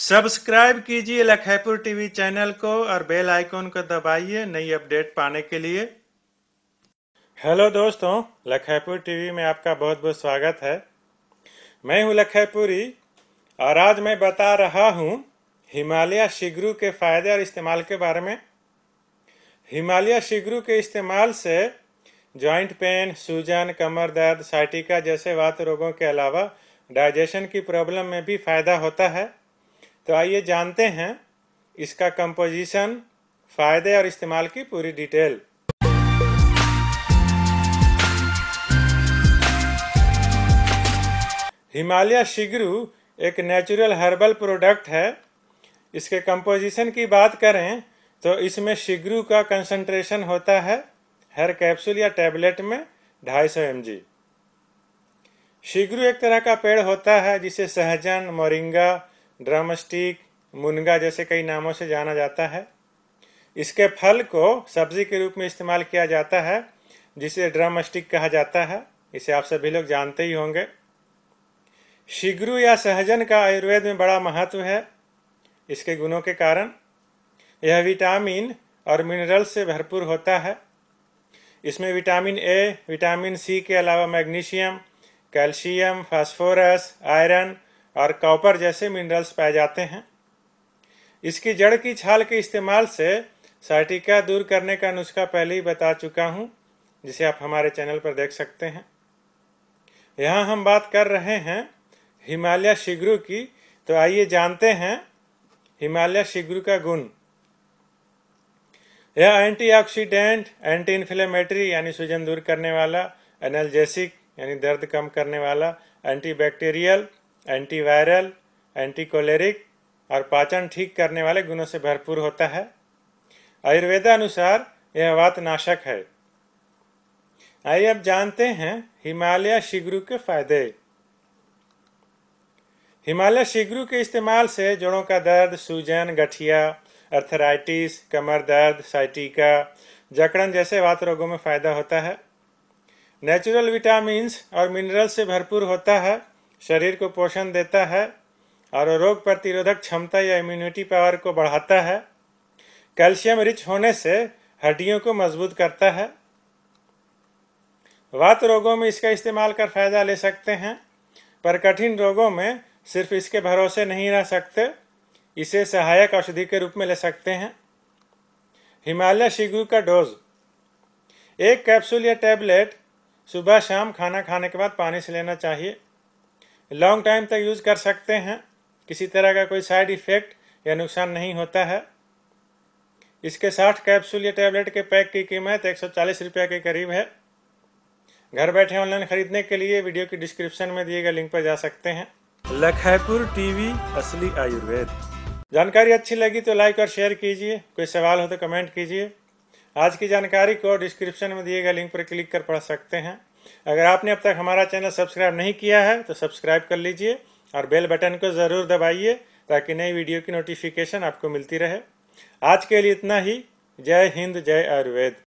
subscribe कीजिए लखेपुर TV channel को और बेल आइकॉन को दबाइए नई अपडेट पाने के लिए हेलो दोस्तों लखेपुर टीवी में आपका बहुत बहुत स्वागत है मैं हूं लखेपुरी और आज मैं बता रहा हूं हिमालय शिगरू के फायदे और इस्तेमाल के बारे में हिमालय शिगरू के इस्तेमाल से जॉइंट पेन सूजन कमर दर्द साइटिका जैसे वात रोगों के अलावा डाइजेशन की प्रॉब्लम में भी फायदा होता है तो आइए जानते हैं इसका कंपोजिशन फ़ायदे और इस्तेमाल की पूरी डिटेल हिमालय शिग्रु एक नेचुरल हर्बल प्रोडक्ट है इसके कंपोजिशन की बात करें तो इसमें शिग्रु का कंसंट्रेशन होता है हर कैप्सूल या टैबलेट में 250 जी शिग्रु एक तरह का पेड़ होता है जिसे सहजन मोरिंगा ड्रम स्टिक मुनगा जैसे कई नामों से जाना जाता है इसके फल को सब्जी के रूप में इस्तेमाल किया जाता है जिसे ड्रम स्टिक कहा जाता है इसे आप सभी लोग जानते ही होंगे शिगरू या सहजन का आयुर्वेद में बड़ा महत्व है इसके गुणों के कारण यह विटामिन और मिनरल से भरपूर होता है इसमें विटामिन ए विटामिन सी के अलावा मैग्नीशियम कैल्शियम फास्फोरस आयरन और कॉपर जैसे मिनरल्स पाए जाते हैं इसकी जड़ की छाल के इस्तेमाल से साइटिका दूर करने का नुस्खा पहले ही बता चुका हूँ जिसे आप हमारे चैनल पर देख सकते हैं यहाँ हम बात कर रहे हैं हिमालय शिग्रू की तो आइए जानते हैं हिमालय शिग्रू का गुण यह एंटीऑक्सीडेंट एंटी इन्फ्लेमेटरी यानी सूजन दूर करने वाला एनर्जेसिक यानी दर्द कम करने वाला एंटीबैक्टीरियल एंटीवायरल एंटीकोलेरिक और पाचन ठीक करने वाले गुणों से भरपूर होता है आयुर्वेदा अनुसार यह वात नाशक है आइए अब जानते हैं हिमालय शीघ्रू के फायदे हिमालय शीघ्र के इस्तेमाल से जोड़ों का दर्द सूजन गठिया अर्थराइटिस कमर दर्द साइटिका जकड़न जैसे वात रोगों में फायदा होता है नेचुरल विटामिन और मिनरल से भरपूर होता है शरीर को पोषण देता है और रोग प्रतिरोधक क्षमता या इम्यूनिटी पावर को बढ़ाता है कैल्शियम रिच होने से हड्डियों को मजबूत करता है वात रोगों में इसका इस्तेमाल कर फायदा ले सकते हैं पर कठिन रोगों में सिर्फ इसके भरोसे नहीं रह सकते इसे सहायक औषधि के रूप में ले सकते हैं हिमालय शिगु का डोज एक कैप्सूल या टैबलेट सुबह शाम खाना खाने के बाद पानी से लेना चाहिए लॉन्ग टाइम तक यूज़ कर सकते हैं किसी तरह का कोई साइड इफ़ेक्ट या नुकसान नहीं होता है इसके साठ कैप्सूल या टैबलेट के पैक की कीमत एक सौ के करीब है घर बैठे ऑनलाइन खरीदने के लिए वीडियो की डिस्क्रिप्शन में दिए गए लिंक पर जा सकते हैं लखैपुर टीवी असली आयुर्वेद जानकारी अच्छी लगी तो लाइक और शेयर कीजिए कोई सवाल हो तो कमेंट कीजिए आज की जानकारी को डिस्क्रिप्शन में दिए गए लिंक पर क्लिक कर पढ़ सकते हैं अगर आपने अब तक हमारा चैनल सब्सक्राइब नहीं किया है तो सब्सक्राइब कर लीजिए और बेल बटन को ज़रूर दबाइए ताकि नई वीडियो की नोटिफिकेशन आपको मिलती रहे आज के लिए इतना ही जय हिंद जय आयुर्वेद